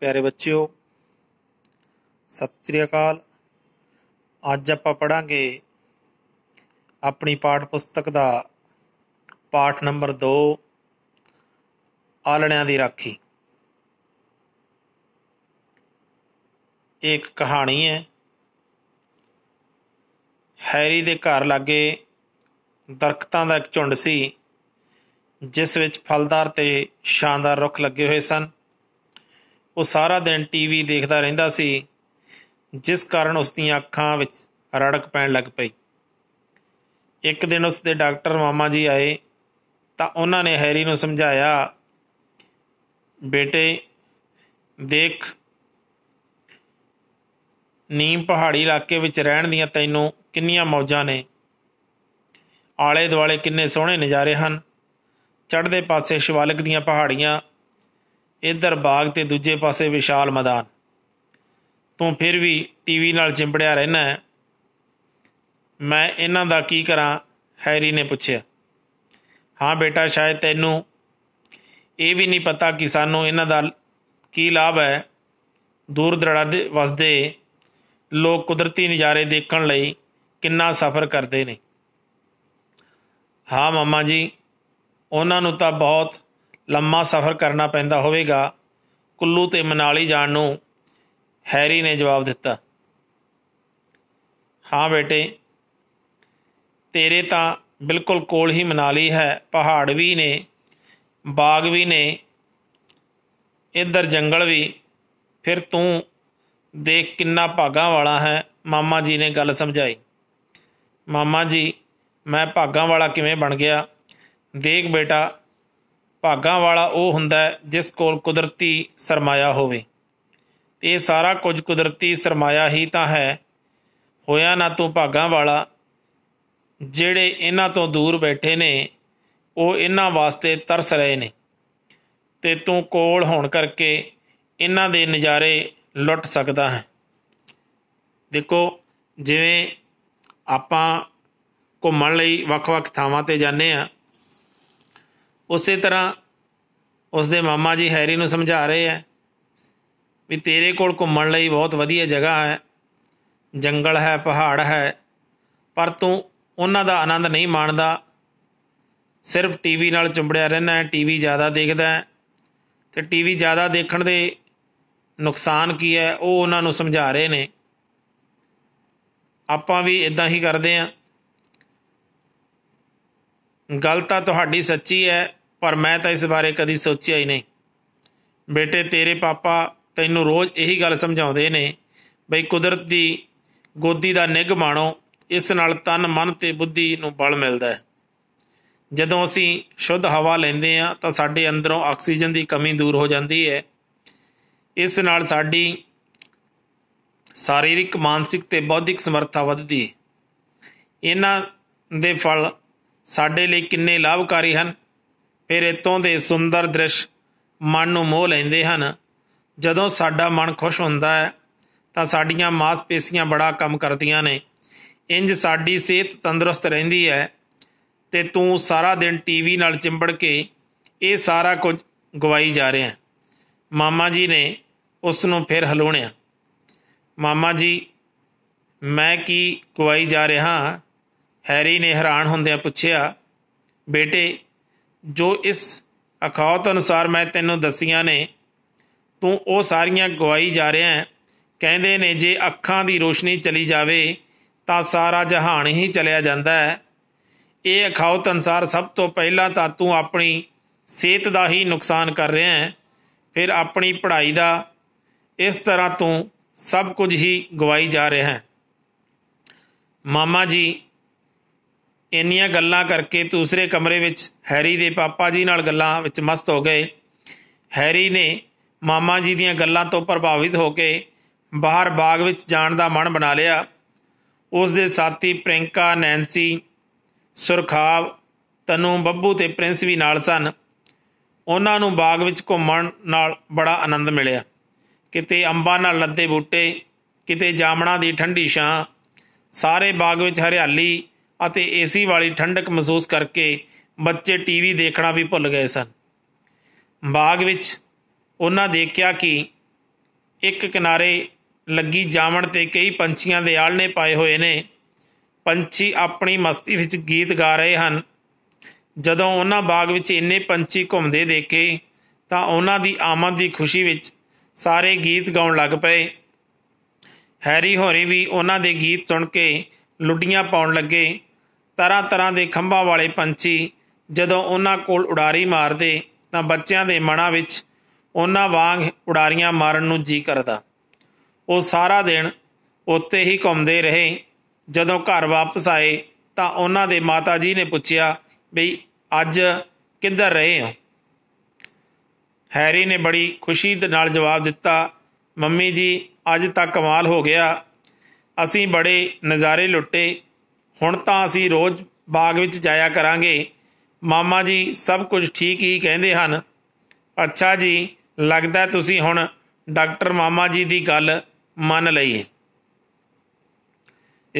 ਪਿਆਰੇ ਬੱਚਿਓ ਸਤਿ ਸ੍ਰੀ ਅਕਾਲ ਅੱਜ ਆਪਾਂ ਪੜਾਂਗੇ ਆਪਣੀ ਪਾਠ ਪੁਸਤਕ ਦਾ ਪਾਠ ਨੰਬਰ 2 ਆਲਣਿਆਂ ਦੀ ਰਾਖੀ ਇੱਕ ਕਹਾਣੀ ਹੈ ਹੈਰੀ ਦੇ ਘਰ ਲੱਗੇ ਦਰਖਤਾਂ ਦਾ ਇੱਕ ਝੁੰਡ ਸੀ ਜਿਸ ਵਿੱਚ ਫਲਦਾਰ ਤੇ ਸ਼ਾਨਦਾਰ ਰੁੱਖ ਲੱਗੇ ਹੋਏ ਸਨ ਉਹ ਸਾਰਾ ਦਿਨ ਟੀਵੀ ਦੇਖਦਾ ਰਹਿੰਦਾ ਸੀ ਜਿਸ ਕਾਰਨ ਉਸ ਦੀਆਂ ਅੱਖਾਂ ਵਿੱਚ ਰੜਕ ਪੈਣ ਲੱਗ ਪਈ ਇੱਕ ਦਿਨ ਉਸ ਦੇ ਡਾਕਟਰ ਮਾਮਾ ਜੀ ਆਏ ਤਾਂ ਉਹਨਾਂ ਨੇ ਹੈਰੀ ਨੂੰ ਸਮਝਾਇਆ ਬੇਟੇ ਦੇਖ ਨੀਮ ਪਹਾੜੀ ਇਲਾਕੇ ਵਿੱਚ ਰਹਿਣ ਦੀਆਂ ਤੈਨੂੰ ਕਿੰਨੀਆਂ ਮੌਜਾਂ ਨੇ ਆਲੇ ਦੁਆਲੇ ਕਿੰਨੇ ਸੋਹਣੇ ਨਜ਼ਾਰੇ ਹਨ ਚੜ੍ਹਦੇ ਪਾਸੇ ਸ਼ਿਵਾਲਿਕ ਦੀਆਂ ਪਹਾੜੀਆਂ ਇੱਧਰ ਬਾਗ ਤੇ ਦੂਜੇ ਪਾਸੇ ਵਿਸ਼ਾਲ ਮੈਦਾਨ ਤੂੰ ਫਿਰ ਵੀ ਟੀਵੀ ਨਾਲ ਚਿੰਬੜਿਆ ਰਹਿਣਾ ਮੈਂ ਇਹਨਾਂ ਦਾ ਕੀ ਕਰਾਂ ਹੈਰੀ ਨੇ ਪੁੱਛਿਆ ਹਾਂ ਬੇਟਾ ਸ਼ਾਇਦ ਤੈਨੂੰ ਇਹ ਵੀ ਨਹੀਂ ਪਤਾ ਕਿ ਸਾਨੂੰ ਇਹਨਾਂ ਦਾ ਕੀ ਲਾਭ ਹੈ ਦੂਰ ਦਰਾੜਾ ਦੇ ਵਸਦੇ ਲੋਕ ਕੁਦਰਤੀ ਨਜ਼ਾਰੇ ਦੇਖਣ ਲਈ ਕਿੰਨਾ ਸਫ਼ਰ ਕਰਦੇ ਨੇ ਹਾਂ ਮਮਾ ਜੀ ਉਹਨਾਂ ਨੂੰ ਤਾਂ ਬਹੁਤ ਲੰਮਾ ਸਫ਼ਰ ਕਰਨਾ ਪੈਂਦਾ ਹੋਵੇਗਾ ਕੁੱਲੂ ਤੇ ਮਨਾਲੀ ਜਾਣ ਨੂੰ ਹੈਰੀ ਨੇ ਜਵਾਬ ਦਿੱਤਾ ਹਾਂ ਬੇਟੇ ਤੇਰੇ ਤਾਂ ਬਿਲਕੁਲ ਕੋਲ ਹੀ ਮਨਾਲੀ ਹੈ ਪਹਾੜ ਵੀ ਨੇ ਬਾਗ ਵੀ ਨੇ ਇੱਧਰ ਜੰਗਲ ਵੀ ਫਿਰ ਤੂੰ ਦੇਖ ਕਿੰਨਾ ਭਾਗਾ ਵਾਲਾ ਹੈ ਮਾਮਾ ਜੀ ਨੇ ਗੱਲ ਸਮਝਾਈ ਮਾਮਾ ਜੀ ਮੈਂ ਭਾਗਾ ਵਾਲਾ ਕਿਵੇਂ ਬਣ ਗਿਆ ਦੇਖ ਬੇਟਾ ਭਾਗਾਂ ਵਾਲਾ ਉਹ ਹੁੰਦਾ ਜਿਸ ਕੋਲ ਕੁਦਰਤੀ ਸਰਮਾਇਆ ਹੋਵੇ ਇਹ ਸਾਰਾ ਕੁਝ ਕੁਦਰਤੀ ਸਰਮਾਇਆ ਹੀ ਤਾਂ ਹੈ ਹੋਇਆ ਨਾ ਤੂੰ ਭਾਗਾਂ ਵਾਲਾ ਜਿਹੜੇ ਇਹਨਾਂ ਤੋਂ ਦੂਰ ਬੈਠੇ ਨੇ ਉਹ ਇਹਨਾਂ ਵਾਸਤੇ ਤਰਸ ਰਹੇ ਨੇ ਤੇ ਤੂੰ ਕੋਲ ਹੋਣ ਕਰਕੇ ਇਹਨਾਂ ਦੇ ਨਜ਼ਾਰੇ ਲੁੱਟ ਸਕਦਾ ਹੈ ਦੇਖੋ ਜਿਵੇਂ ਆਪਾਂ ਘੁੰਮਣ ਲਈ ਵੱਖ-ਵੱਖ ਥਾਵਾਂ ਤੇ ਜਾਂਦੇ ਆ ਉਸੇ ਤਰ੍ਹਾਂ ਉਸ ਦੇ ਮਾਮਾ ਜੀ ਹੈਰੀ ਨੂੰ ਸਮਝਾ ਰਹੇ ਐ ਵੀ ਤੇਰੇ ਕੋਲ ਘੁੰਮਣ ਲਈ ਬਹੁਤ ਵਧੀਆ ਜਗ੍ਹਾ ਹੈ ਜੰਗਲ ਹੈ ਪਹਾੜ ਹੈ ਪਰ ਤੂੰ ਉਹਨਾਂ ਦਾ ਆਨੰਦ ਨਹੀਂ ਮਾਣਦਾ ਸਿਰਫ ਟੀਵੀ ਨਾਲ ਚੁੰਬੜਿਆ ਰਹਿਣਾ ਹੈ ਟੀਵੀ ਜ਼ਿਆਦਾ ਦੇਖਦਾ ਹੈ ਤੇ ਟੀਵੀ ਜ਼ਿਆਦਾ ਦੇਖਣ ਦੇ ਨੁਕਸਾਨ ਕੀ ਹੈ ਉਹ ਉਹਨਾਂ ਨੂੰ ਸਮਝਾ ਰਹੇ ਨੇ ਆਪਾਂ ਵੀ ਇਦਾਂ ਹੀ ਕਰਦੇ ਆਂ ਗਲਤ ਤਾਂ ਤੁਹਾਡੀ ਸੱਚੀ ਹੈ ਪਰ ਮੈਂ ਤਾਂ ਇਸ ਬਾਰੇ ਕਦੀ ਸੋਚਿਆ ਹੀ ਨਹੀਂ ਬੇਟੇ ਤੇਰੇ ਪਾਪਾ ਤੈਨੂੰ ਰੋਜ਼ ਇਹੀ ਗੱਲ ਸਮਝਾਉਂਦੇ ਨੇ ਬਈ ਕੁਦਰਤ ਦੀ ਗੋਦੀ ਦਾ ਨਿਗ ਮਾਣੋ ਇਸ ਨਾਲ ਤਨ ਮਨ ਤੇ ਬੁੱਧੀ ਨੂੰ ਬਲ ਮਿਲਦਾ ਹੈ ਜਦੋਂ ਅਸੀਂ ਸ਼ੁੱਧ ਹਵਾ ਲੈਂਦੇ ਹਾਂ ਤਾਂ ਸਾਡੇ ਅੰਦਰੋਂ ਆਕਸੀਜਨ ਦੀ ਕਮੀ ਦੂਰ ਹੋ ਜਾਂਦੀ ਹੈ ਇਸ ਨਾਲ ਸਾਡੀ ਸਰੀਰਕ ਮਾਨਸਿਕ ਤੇ ਬੌਧਿਕ ਸਮਰੱਥਾ ਵਧਦੀ ਹੈ ਇਹਨਾਂ ਦੇ ਫਲ ਸਾਡੇ ਲਈ ਕਿੰਨੇ ਲਾਭਕਾਰੀ ਹਨ ਫਿਰ ਇਤੋਂ ਦੇ ਸੁੰਦਰ ਦ੍ਰਿਸ਼ ਮਨ ਨੂੰ ਮੋਹ ਲੈਂਦੇ ਹਨ ਜਦੋਂ ਸਾਡਾ ਮਨ ਖੁਸ਼ ਹੁੰਦਾ ਹੈ ਤਾਂ ਸਾਡੀਆਂ ਮਾਸਪੇਸ਼ੀਆਂ ਬੜਾ ਕੰਮ ਕਰਦੀਆਂ ਨੇ ਇੰਜ ਸਾਡੀ ਸਿਹਤ ਤੰਦਰੁਸਤ ਰਹਿੰਦੀ ਹੈ ਤੇ ਤੂੰ ਸਾਰਾ ਦਿਨ ਟੀਵੀ ਨਾਲ ਚਿੰਬੜ ਕੇ ਇਹ ਸਾਰਾ ਕੁਝ ਗਵਾਈ ਜਾ ਰਿਹਾ ਮਾਮਾ ਜੀ ਨੇ ਉਸ ਨੂੰ ਫਿਰ ਹਲੂਣਿਆ ਮਾਮਾ ਜੀ ਮੈਂ ਕੀ ਗਵਾਈ ਜਾ ਰਿਹਾ ਹੈਰੀ ਨੇ ਹੈਰਾਨ ਹੁੰਦਿਆਂ ਪੁੱਛਿਆ ਬੇਟੇ ਜੋ ਇਸ ਅਖੌਤ ਅਨੁਸਾਰ ਮੈਂ ਤੈਨੂੰ ਦਸੀਆਂ ਨੇ ਤੂੰ ਉਹ ਸਾਰੀਆਂ ਗਵਾਈ ਜਾ ਰਿਹਾ ਹੈ ਕਹਿੰਦੇ ਨੇ ਜੇ ਅੱਖਾਂ ਦੀ ਰੋਸ਼ਨੀ ਚਲੀ ਜਾਵੇ ਤਾਂ ਸਾਰਾ ਜਹਾਨ ਹੀ ਚਲਿਆ ਜਾਂਦਾ ਹੈ ਇਹ ਅਖੌਤ ਅਨੁਸਾਰ ਸਭ ਤੋਂ ਪਹਿਲਾਂ ਤਾਂ ਤੂੰ ਆਪਣੀ ਸਿਹਤ ਦਾ ਹੀ ਨੁਕਸਾਨ ਕਰ ਰਿਹਾ ਹੈ ਫਿਰ ਆਪਣੀ ਪੜ੍ਹਾਈ ਦਾ ਇਸ ਤਰ੍ਹਾਂ ਤੂੰ ਸਭ ਕੁਝ ਹੀ ਗਵਾਈ ਜਾ ਰਿਹਾ ਹੈ ਮਾਮਾ ਜੀ ਇੰਨੀਆਂ ਗੱਲਾਂ ਕਰਕੇ ਦੂਸਰੇ ਕਮਰੇ ਵਿੱਚ ਹੈਰੀ ਦੇ ਪਾਪਾ ਜੀ ਨਾਲ ਗੱਲਾਂ ਵਿੱਚ ਮਸਤ ਹੋ ਗਏ ਹੈਰੀ ਨੇ ਮਾਮਾ ਜੀ ਦੀਆਂ ਗੱਲਾਂ ਤੋਂ ਪ੍ਰਭਾਵਿਤ ਹੋ ਕੇ ਬਾਹਰ ਬਾਗ ਵਿੱਚ ਜਾਣ ਦਾ ਮਨ ਬਣਾ ਲਿਆ ਉਸ ਦੇ ਸਾਥੀ ਪ੍ਰਿੰਕਾ ਨੈਂਸੀ ਸੁਰਖਾਵ ਤਨੂ ਬੱਬੂ ਤੇ ਪ੍ਰਿੰਸ ਵੀ ਨਾਲ ਸਨ ਉਹਨਾਂ ਨੂੰ ਬਾਗ ਵਿੱਚ ਘੁੰਮਣ ਨਾਲ ਬੜਾ ਆਨੰਦ ਮਿਲਿਆ ਕਿਤੇ ਅੰਬਾਂ ਨਾਲ ਲੱਦੇ ਬੂਟੇ ਕਿਤੇ ਜਾਮਣਾ ਦੀ ਠੰਡੀ ਛਾਂ ਸਾਰੇ ਬਾਗ ਵਿੱਚ ਹਰਿਆਲੀ ਅਤੇ ਏਸੀ ਵਾਲੀ ਠੰਡਕ ਮਹਿਸੂਸ ਕਰਕੇ ਬੱਚੇ ਟੀਵੀ ਦੇਖਣਾ ਵੀ ਭੁੱਲ ਗਏ ਸਨ ਬਾਗ ਵਿੱਚ ਉਹਨਾਂ ਦੇਖਿਆ ਕਿ ਇੱਕ ਕਿਨਾਰੇ ਲੱਗੀ ਜਾਵਣ ਤੇ ਕਈ ਪੰਛੀਆਂ ਦੇ ਆਲਣੇ ਪਾਏ ਹੋਏ ਨੇ ਪੰਛੀ ਆਪਣੀ ਮਸਤੀ ਵਿੱਚ ਗੀਤ ਗਾ ਰਹੇ ਹਨ ਜਦੋਂ ਉਹਨਾਂ ਬਾਗ ਵਿੱਚ ਇੰਨੇ ਪੰਛੀ ਘੁੰਮਦੇ ਦੇਖੇ ਤਾਂ ਉਹਨਾਂ ਦੀ ਆਮਦ ਦੀ ਖੁਸ਼ੀ ਵਿੱਚ ਸਾਰੇ ਗੀਤ ਗਾਉਣ ਲੱਗ ਪਏ ਹੈਰੀ ਹੋਰੀ ਵੀ ਉਹਨਾਂ ਦੇ ਗੀਤ ਸੁਣ ਕੇ ਲੁੱਡੀਆਂ ਪਾਉਣ ਲੱਗੇ ਤਰ੍ਹਾਂ ਤਰ੍ਹਾਂ ਦੇ ਖੰਭਾਂ ਵਾਲੇ ਪੰਛੀ ਜਦੋਂ ਉਹਨਾਂ ਕੋਲ ਉਡਾਰੀ ਮਾਰਦੇ ਤਾਂ ਬੱਚਿਆਂ ਦੇ ਮਨਾਂ ਵਿੱਚ ਉਹਨਾਂ ਵਾਂਗ ਉਡਾਰੀਆਂ ਮਾਰਨ ਨੂੰ ਜੀ ਕਰਦਾ ਉਹ ਸਾਰਾ ਦਿਨ ਉੱਤੇ ਹੀ ਘੁੰਮਦੇ ਰਹੇ ਜਦੋਂ ਘਰ ਵਾਪਸ ਆਏ ਤਾਂ ਉਹਨਾਂ ਦੇ ਮਾਤਾ ਜੀ ਨੇ ਪੁੱਛਿਆ ਬਈ ਅੱਜ ਕਿੱਧਰ ਰਹੇ ਹੋ ਹੈਰੀ ਨੇ ਬੜੀ ਖੁਸ਼ੀ ਦੇ ਨਾਲ ਜਵਾਬ ਦਿੱਤਾ ਮੰਮੀ ਜੀ ਅੱਜ ਤਾਂ ਕਮਾਲ ਹੋ ਗਿਆ ਅਸੀਂ ਬੜੇ ਨਜ਼ਾਰੇ ਲੁੱਟੇ ਹੁਣ ਤਾਂ ਅਸੀਂ ਰੋਜ਼ ਬਾਗ ਵਿੱਚ ਜਾਇਆ ਕਰਾਂਗੇ ਮਾਮਾ ਜੀ ਸਭ ਕੁਝ ਠੀਕ ਹੀ ਕਹਿੰਦੇ ਹਨ ਅੱਛਾ ਜੀ ਲੱਗਦਾ ਤੁਸੀਂ ਹੁਣ ਡਾਕਟਰ ਮਾਮਾ ਜੀ ਦੀ ਗੱਲ ਮੰਨ ਲਈ ਹੈ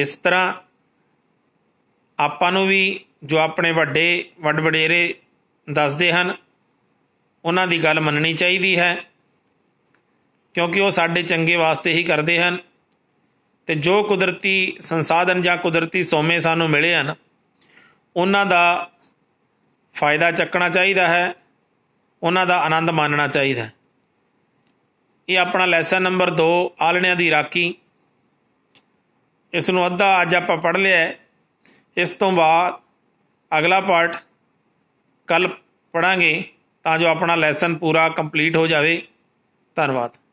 ਇਸ ਤਰ੍ਹਾਂ ਆਪਾਂ ਨੂੰ ਵੀ ਜੋ ਆਪਣੇ ਵੱਡੇ ਵੱਡ ਵਡੇਰੇ ਦੱਸਦੇ ਹਨ ਉਹਨਾਂ ਦੀ ਗੱਲ ਮੰਨਣੀ ਚਾਹੀਦੀ ਹੈ ਕਿਉਂਕਿ ਉਹ ਸਾਡੇ ਚੰਗੇ ਵਾਸਤੇ ਹੀ ਕਰਦੇ ਹਨ ਤੇ ਜੋ ਕੁਦਰਤੀ ਸੰਸਾਧਨ ਜਾਂ ਕੁਦਰਤੀ ਸੋਮੇ ਸਾਨੂੰ ਮਿਲੇ ਹਨ ਉਹਨਾਂ ਦਾ ਫਾਇਦਾ ਚੱਕਣਾ ਚਾਹੀਦਾ ਹੈ ਉਹਨਾਂ ਦਾ ਆਨੰਦ ਮਾਣਨਾ ਚਾਹੀਦਾ ਹੈ ਇਹ ਆਪਣਾ ਲੈਸਨ ਨੰਬਰ 2 ਆਲਣਿਆਂ ਦੀ ਰਾਖੀ ਇਸ ਨੂੰ ਅੱਧਾ ਅੱਜ ਆਪਾਂ ਪੜ ਲਿਆ ਹੈ ਇਸ ਤੋਂ ਬਾਅਦ ਅਗਲਾ ਪਾਰਟ ਕੱਲ ਪੜਾਂਗੇ ਤਾਂ ਜੋ ਆਪਣਾ ਲੈਸਨ ਪੂਰਾ ਕੰਪਲੀਟ ਹੋ ਜਾਵੇ ਧੰਨਵਾਦ